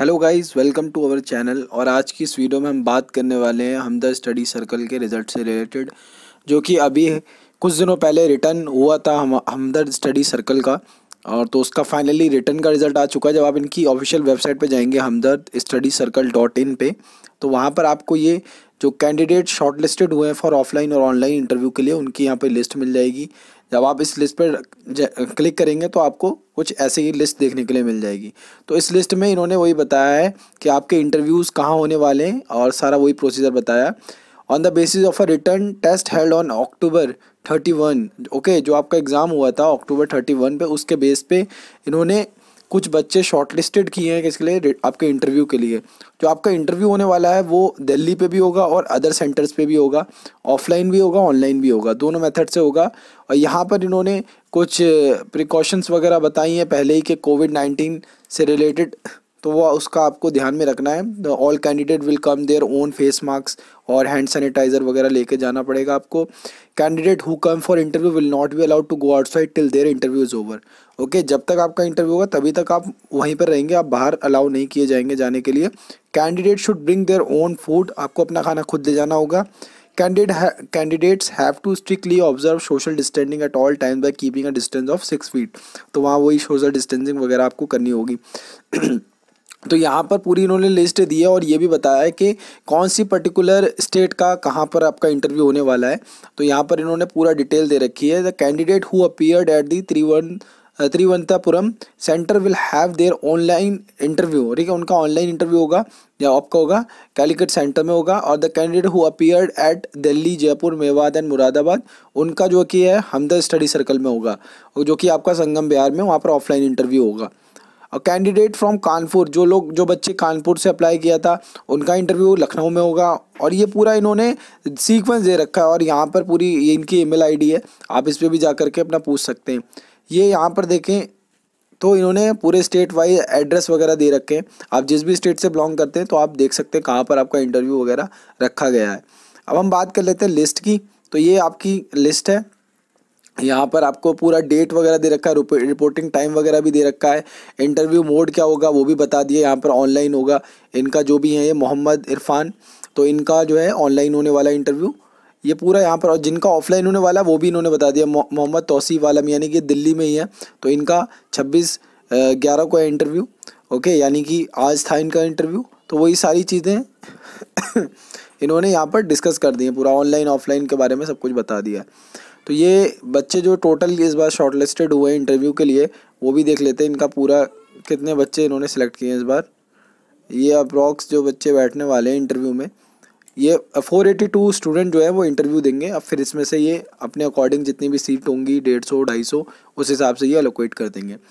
hello guys welcome to our channel और आज की इस वीडियो में हम बात करने वाले हैं हमदर्द स्टडी सर्कल के रिज़ल्ट से रिलेटेड जो कि अभी कुछ दिनों पहले रिटर्न हुआ था हम हमदर्द स्टडी सर्कल का और तो उसका फाइनली रिटर्न का रिज़ल्ट आ चुका है जब आप इनकी ऑफिशियल वेबसाइट पे जाएंगे Hamdard study circle dot in पर तो वहाँ पर आपको ये जो कैंडिडेट शॉर्टलिस्टेड हुए हैं फॉर ऑफलाइन और ऑनलाइन इंटरव्यू के लिए उनकी यहाँ पर लिस्ट मिल जाएगी जब आप इस लिस्ट पर क्लिक करेंगे तो आपको कुछ ऐसे ही लिस्ट देखने के लिए मिल जाएगी तो इस लिस्ट में इन्होंने वही बताया है कि आपके इंटरव्यूज़ कहाँ होने वाले हैं और सारा वही प्रोसीजर बताया on the basis of a written test held on October thirty one okay जो आपका एग्ज़ाम हुआ था अक्टूबर थर्टी वन पर उसके बेस पे इन्होंने कुछ बच्चे शॉर्टलिस्टेड किए हैं किसके लिए आपके इंटरव्यू के लिए जो आपका इंटरव्यू होने वाला है वो दिल्ली पे भी होगा और अदर सेंटर्स पे भी होगा ऑफलाइन भी होगा ऑनलाइन भी होगा दोनों मेथड से होगा और यहाँ पर इन्होंने कुछ प्रिकॉशंस वगैरह बताई हैं पहले ही कि कोविड नाइन्टीन से रिलेटेड तो वो उसका आपको ध्यान में रखना है all candidate will come their own face mask और हैंड सैनिटाइज़र वगैरह लेके जाना पड़ेगा आपको candidate who come for interview will not be allowed to go outside till their interview is over okay जब तक आपका इंटरव्यू होगा तभी तक आप वहीं पर रहेंगे आप बाहर अलाउ नहीं किए जाएंगे जाने के लिए candidate should bring their own food आपको अपना खाना खुद ले जाना होगा candidate candidates have to strictly observe social distancing at all times by keeping a distance of six feet तो वहाँ वही सोशल डिस्टेंसिंग वगैरह आपको करनी होगी तो यहाँ पर पूरी इन्होंने लिस्ट दी है और ये भी बताया है कि कौन सी पर्टिकुलर स्टेट का कहाँ पर आपका इंटरव्यू होने वाला है तो यहाँ पर इन्होंने पूरा डिटेल दे रखी है the candidate who appeared at the त्रिवन Thiruvananthapuram centre will have their online interview ठीक है उनका ऑनलाइन इंटरव्यू होगा या आपका होगा कैलिकट सेंटर में होगा और the candidate who appeared at Delhi Jaipur मेवाद एंड मुरादाबाद उनका जो कि है हमदर्द स्टडी सर्कल में होगा जो कि आपका संगम बिहार में वहाँ पर ऑफलाइन इंटरव्यू होगा कैंडिडेट फ्रॉम कानपुर जो लोग जो बच्चे कानपुर से अप्लाई किया था उनका इंटरव्यू लखनऊ में होगा और ये पूरा इन्होंने सीक्वेंस दे रखा है और यहाँ पर पूरी इनकी ईमेल आईडी है आप इस पर भी जा करके अपना पूछ सकते हैं ये यहाँ पर देखें तो इन्होंने पूरे स्टेट वाइज एड्रेस वगैरह दे रखे हैं आप जिस भी स्टेट से बिलोंग करते हैं तो आप देख सकते हैं कहाँ पर आपका इंटरव्यू वगैरह रखा गया है अब हम बात कर लेते हैं लिस्ट की तो ये आपकी लिस्ट है यहाँ पर आपको पूरा डेट वगैरह दे रखा है रिपोर्टिंग टाइम वगैरह भी दे रखा है इंटरव्यू मोड क्या होगा वो भी बता दिया यहाँ पर ऑनलाइन होगा इनका जो भी है ये मोहम्मद इरफान तो इनका जो है ऑनलाइन होने वाला इंटरव्यू ये पूरा यहाँ पर और जिनका ऑफलाइन होने वाला वो भी इन्होंने बता दिया मोहम्मद तोसीफ आलम यानी कि दिल्ली में ही है तो इनका छब्बीस ग्यारह को है इंटरव्यू ओके यानी कि आज था इनका इंटरव्यू तो वही सारी चीज़ें इन्होंने यहाँ पर डिस्कस कर दी हैं पूरा ऑनलाइन ऑफलाइन के बारे में सब कुछ बता दिया है तो ये बच्चे जो टोटल इस बार शॉर्टलिस्टेड हुए इंटरव्यू के लिए वो भी देख लेते हैं इनका पूरा कितने बच्चे इन्होंने सेलेक्ट किए हैं इस बार ये अप्रॉक्स जो बच्चे बैठने वाले हैं इंटरव्यू में ये फोर एटी टू स्टूडेंट जो है वो इंटरव्यू देंगे अब फिर इसमें से ये अपने अकॉर्डिंग जितनी भी सीट होंगी डेढ़ सौ ढाई सौ उस हिसाब से ये अलोकेट कर देंगे